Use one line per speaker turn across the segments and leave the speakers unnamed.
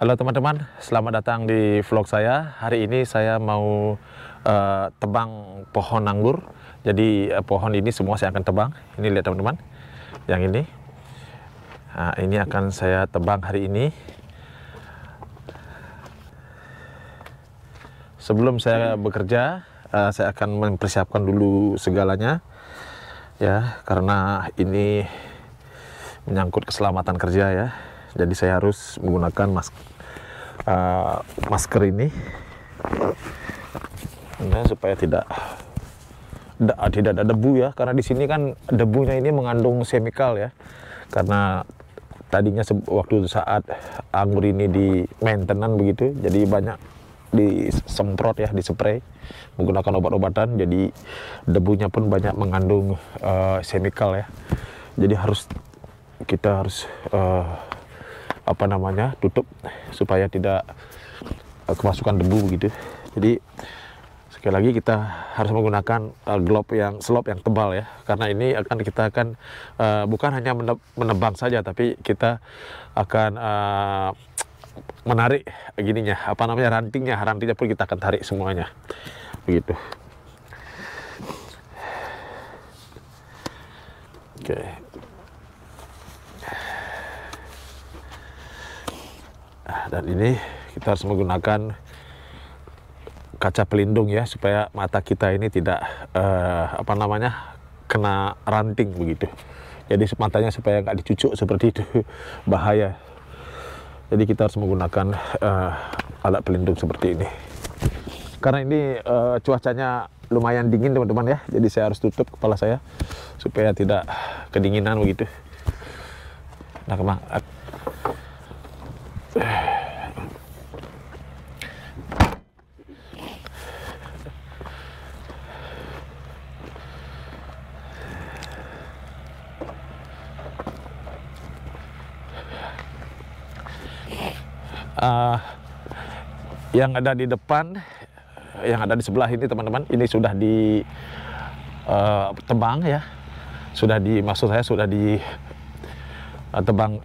Halo teman-teman, selamat datang di vlog saya. Hari ini saya mau uh, tebang pohon anggur. Jadi uh, pohon ini semua saya akan tebang. Ini lihat teman-teman, yang ini. Nah, ini akan saya tebang hari ini. Sebelum saya bekerja, uh, saya akan mempersiapkan dulu segalanya. Ya, karena ini menyangkut keselamatan kerja ya. Jadi saya harus menggunakan masker Eh, masker ini nah, supaya tidak da, tidak ada debu ya karena di sini kan debunya ini mengandung semikal ya karena tadinya waktu saat anggur ini di maintenance begitu jadi banyak disemprot ya dispray menggunakan obat-obatan jadi debunya pun banyak mengandung uh, eh, semikal ya jadi harus kita harus uh, apa namanya tutup supaya tidak uh, kemasukan debu begitu jadi sekali lagi kita harus menggunakan uh, glob yang slop yang tebal ya karena ini akan kita akan uh, bukan hanya menebang saja tapi kita akan uh, menarik gininya apa namanya rantingnya rantingnya pun kita akan tarik semuanya begitu oke okay. Nah, dan ini kita harus menggunakan kaca pelindung ya supaya mata kita ini tidak eh, apa namanya kena ranting begitu jadi matanya supaya nggak dicucuk seperti itu bahaya jadi kita harus menggunakan uh, alat pelindung seperti ini karena ini uh, cuacanya lumayan dingin teman-teman ya jadi saya harus tutup kepala saya supaya tidak kedinginan begitu nah kemang uh, yang ada di depan, yang ada di sebelah ini teman-teman, ini sudah di uh, tebang ya, sudah di maksud saya sudah di uh, tebang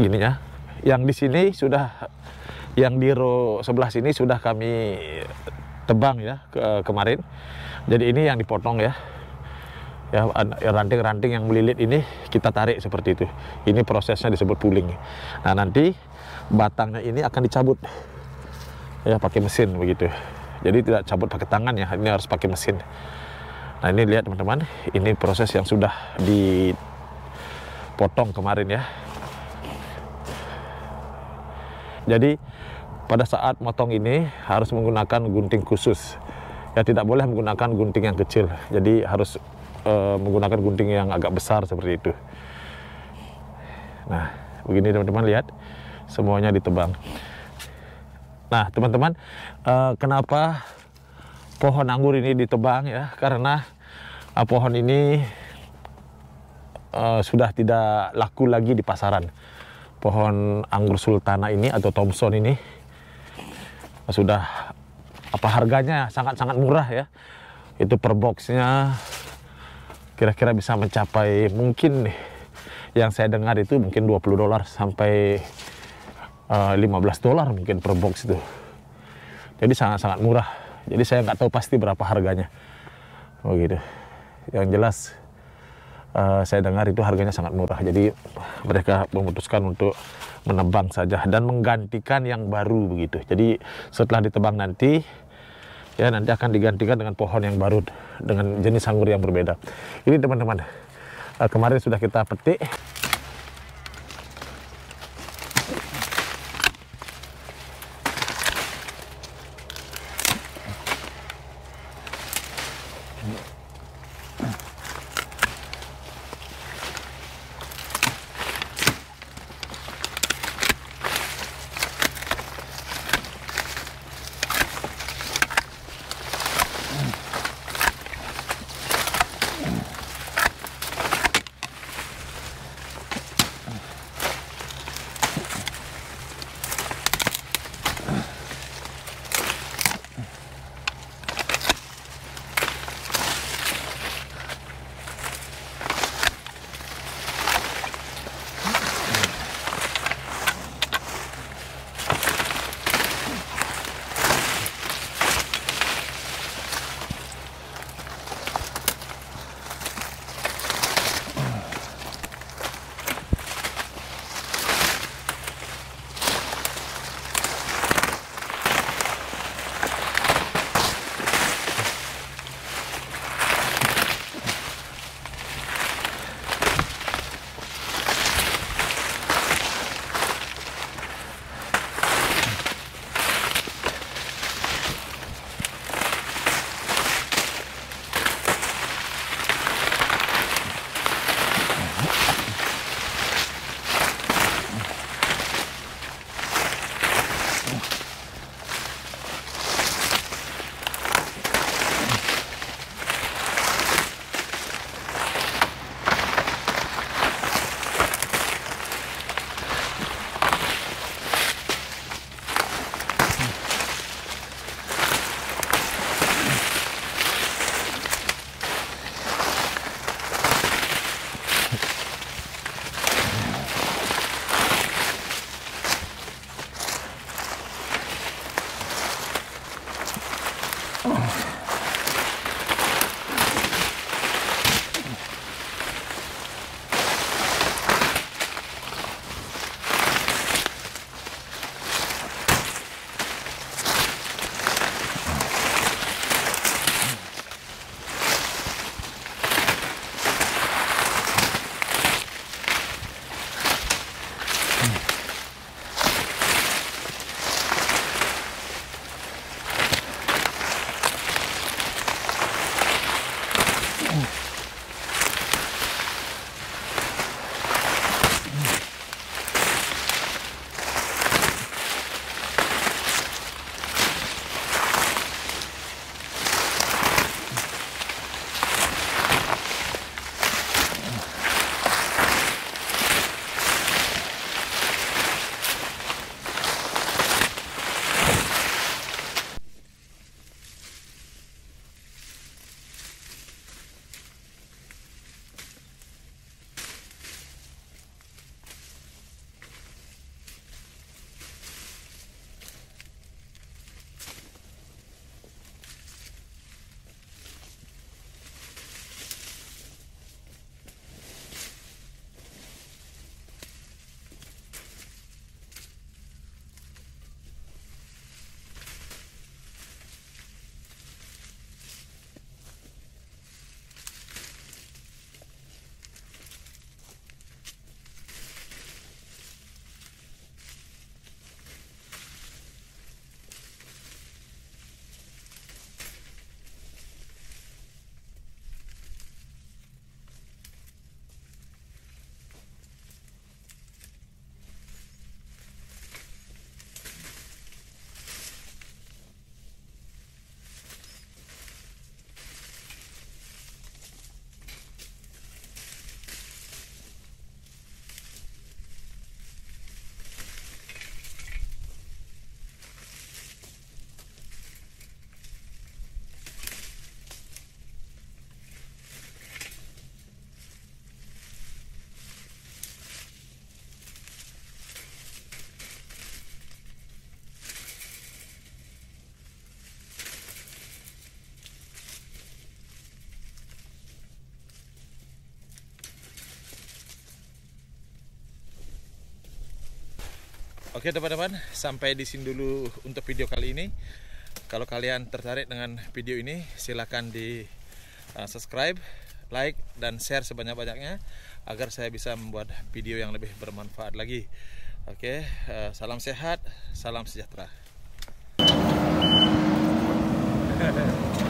ya Yang di sini sudah, yang di row sebelah sini sudah kami tebang ya ke kemarin. Jadi ini yang dipotong ya ya, ya ranting-ranting yang melilit ini kita tarik seperti itu. Ini prosesnya disebut puling. Nah nanti batangnya ini akan dicabut ya pakai mesin begitu jadi tidak cabut pakai tangan ya ini harus pakai mesin nah ini lihat teman-teman ini proses yang sudah dipotong kemarin ya jadi pada saat motong ini harus menggunakan gunting khusus ya tidak boleh menggunakan gunting yang kecil jadi harus uh, menggunakan gunting yang agak besar seperti itu nah begini teman-teman lihat semuanya ditebang. Nah, teman-teman, uh, kenapa pohon anggur ini ditebang ya? Karena uh, pohon ini uh, sudah tidak laku lagi di pasaran. Pohon anggur sultana ini atau Thompson ini sudah apa harganya sangat-sangat murah ya. Itu per boxnya kira-kira bisa mencapai mungkin nih yang saya dengar itu mungkin 20 dolar sampai 15 eh, dolar mungkin per box itu. Jadi sangat-sangat murah. Jadi saya nggak tahu pasti berapa harganya. Begitu. Oh, yang jelas uh, saya dengar itu harganya sangat murah. Jadi mereka memutuskan untuk menebang saja dan menggantikan yang baru begitu. Jadi setelah ditebang nanti ya nanti akan digantikan dengan pohon yang baru dengan jenis anggur yang berbeda. Ini teman-teman uh, kemarin sudah kita petik. Oke teman-teman, sampai di sini dulu untuk video kali ini. Kalau kalian tertarik dengan video ini, silahkan di uh, subscribe, like, dan share sebanyak-banyaknya agar saya bisa membuat video yang lebih bermanfaat lagi. Oke, uh, salam sehat, salam sejahtera.